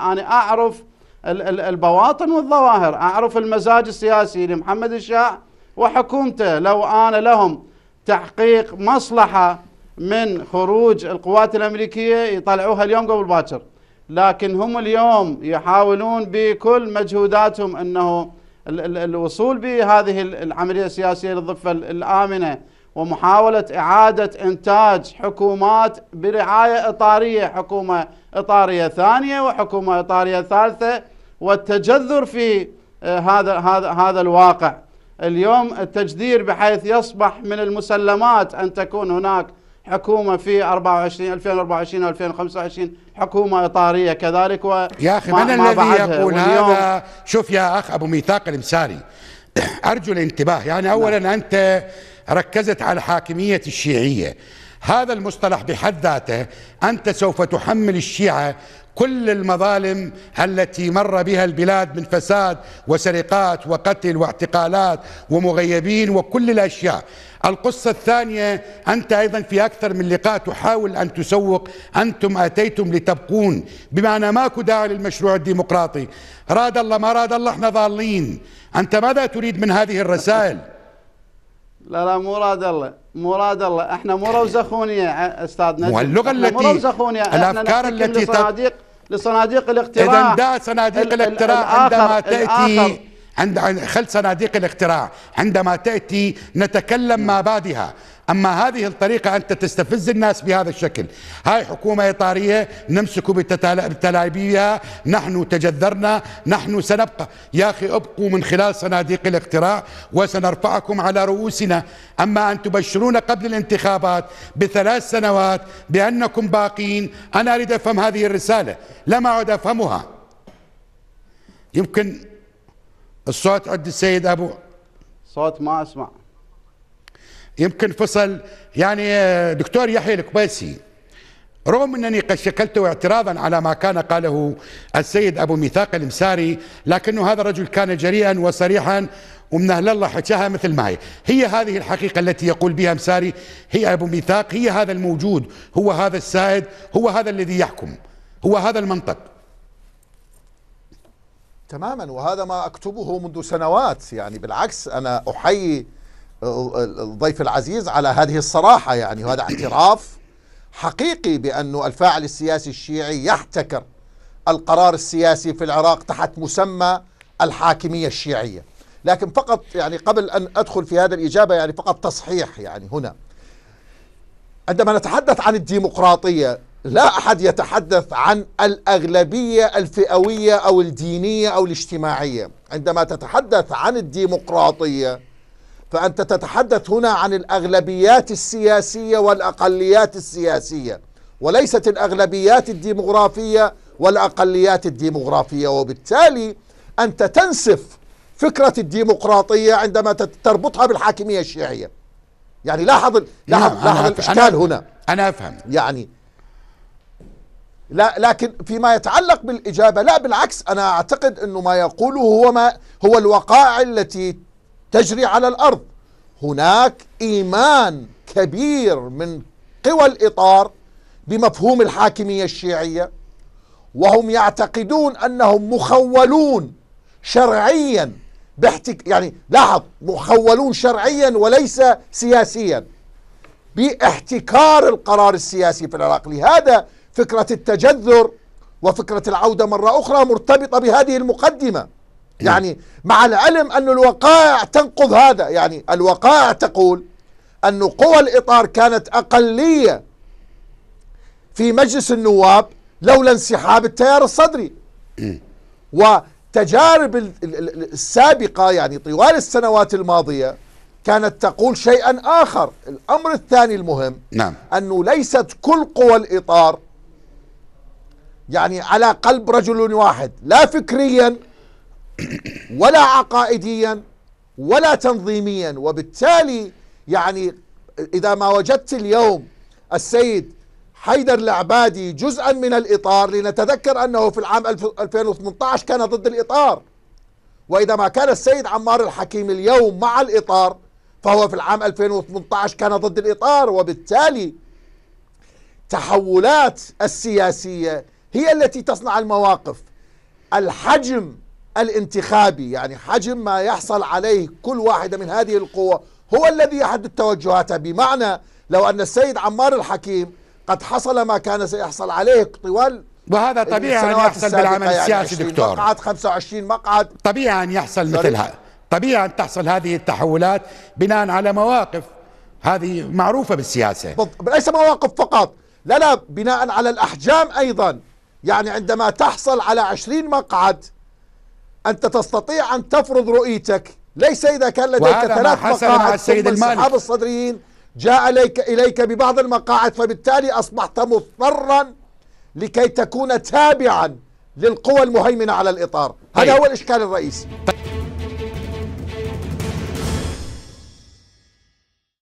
أنا أعرف البواطن والظواهر أعرف المزاج السياسي لمحمد الشاع وحكومته لو أنا لهم تحقيق مصلحة من خروج القوات الأمريكية يطلعوها اليوم قبل باكر لكن هم اليوم يحاولون بكل مجهوداتهم أنه الوصول بهذه العملية السياسية للضفة الآمنة ومحاولة إعادة إنتاج حكومات برعاية إطارية حكومة إطارية ثانية وحكومة إطارية ثالثة والتجذر في آه، هذا هذا هذا الواقع اليوم التجدير بحيث يصبح من المسلمات أن تكون هناك حكومة في 24 2024 أو 2025 حكومة إطارية كذلك و يا أخي من الذي يقول هذا شوف يا أخ أبو ميثاق الإمساري أرجو الانتباه يعني أولا نعم. أنت ركزت على حاكمية الشيعية هذا المصطلح بحد ذاته أنت سوف تحمل الشيعة كل المظالم التي مر بها البلاد من فساد وسرقات وقتل واعتقالات ومغيبين وكل الأشياء القصة الثانية أنت أيضا في أكثر من لقاء تحاول أن تسوق أنتم أتيتم لتبقون بمعنى ماكو داعي للمشروع الديمقراطي راد الله ما راد الله احنا ضالين أنت ماذا تريد من هذه الرسائل لا لا مو راد الله مراد الله احنا مو روزخونية نجم واللغة التي مو روزخونية الافكار التي لصناديق لصناديق الاقتراع اذا دا صناديق الاقتراع عندما تاتي عند خل صناديق الاقتراع عندما تاتي نتكلم مبادئها أما هذه الطريقة أنت تستفز الناس بهذا الشكل هاي حكومة إطارية نمسك بتلابيبها نحن تجذرنا نحن سنبقى يا أخي ابقوا من خلال صناديق الاقتراع وسنرفعكم على رؤوسنا أما أن تبشرون قبل الانتخابات بثلاث سنوات بأنكم باقين أنا أريد أفهم هذه الرسالة لم أعد أفهمها يمكن الصوت عند السيد أبو صوت ما أسمع يمكن فصل يعني آه، دكتور يحيى القبيسي رغم أنني قد شكلت اعتراضا على ما كان قاله السيد أبو ميثاق المساري لكنه هذا الرجل كان جريئا وصريحا ومن أهل الله حكاها مثل ما هي هي هذه الحقيقة التي يقول بها مساري هي أبو ميثاق هي هذا الموجود هو هذا السائد هو هذا الذي يحكم هو هذا المنطق تماما وهذا ما أكتبه منذ سنوات يعني بالعكس أنا أحيي الضيف العزيز على هذه الصراحة يعني وهذا اعتراف حقيقي بأن الفاعل السياسي الشيعي يحتكر القرار السياسي في العراق تحت مسمى الحاكمية الشيعية لكن فقط يعني قبل أن أدخل في هذا الإجابة يعني فقط تصحيح يعني هنا عندما نتحدث عن الديمقراطية لا أحد يتحدث عن الأغلبية الفئوية أو الدينية أو الاجتماعية عندما تتحدث عن الديمقراطية فأنت تتحدث هنا عن الأغلبيات السياسية والأقليات السياسية وليست الأغلبيات الديمغرافية والأقليات الديمغرافية وبالتالي أنت تنسف فكرة الديمقراطية عندما تربطها بالحاكمية الشيعية يعني لاحظ نعم، لاحظ لاحظ الإشكال أنا هنا أنا أفهم يعني لا لكن فيما يتعلق بالإجابة لا بالعكس أنا أعتقد أنه ما يقوله هو ما هو الوقائع التي تجري على الأرض هناك إيمان كبير من قوى الإطار بمفهوم الحاكمية الشيعية وهم يعتقدون أنهم مخولون شرعيا باحتك... يعني لاحظ مخولون شرعيا وليس سياسيا باحتكار القرار السياسي في العراق لهذا فكرة التجذر وفكرة العودة مرة أخرى مرتبطة بهذه المقدمة نعم. يعني مع العلم أن الوقائع تنقض هذا يعني الوقائع تقول أن قوى الإطار كانت أقلية في مجلس النواب لولا انسحاب التيار الصدري وتجارب السابقة يعني طوال السنوات الماضية كانت تقول شيئا آخر الأمر الثاني المهم نعم. أنه ليست كل قوى الإطار يعني على قلب رجل واحد لا فكريا ولا عقائديا ولا تنظيميا وبالتالي يعني إذا ما وجدت اليوم السيد حيدر العبادي جزءا من الإطار لنتذكر أنه في العام 2018 كان ضد الإطار وإذا ما كان السيد عمار الحكيم اليوم مع الإطار فهو في العام 2018 كان ضد الإطار وبالتالي تحولات السياسية هي التي تصنع المواقف الحجم الانتخابي يعني حجم ما يحصل عليه كل واحدة من هذه القوى هو الذي يحدد توجهاتها بمعنى لو أن السيد عمار الحكيم قد حصل ما كان سيحصل عليه طوال وهذا طبيعي أن يحصل بالعمل يعني السياسي دكتور مقعد 25 مقعد طبيعي أن يحصل مثلها طبيعي أن تحصل هذه التحولات بناء على مواقف هذه معروفة بالسياسة ليس مواقف فقط لا لا بناء على الأحجام أيضا يعني عندما تحصل على 20 مقعد أنت تستطيع أن تفرض رؤيتك ليس إذا كان لديك ثلاث مقاعد السيد المالك الصدريين جاء إليك, إليك ببعض المقاعد فبالتالي أصبحت مضطرا لكي تكون تابعا للقوى المهيمنة على الإطار هذا طيب. هو الإشكال الرئيسي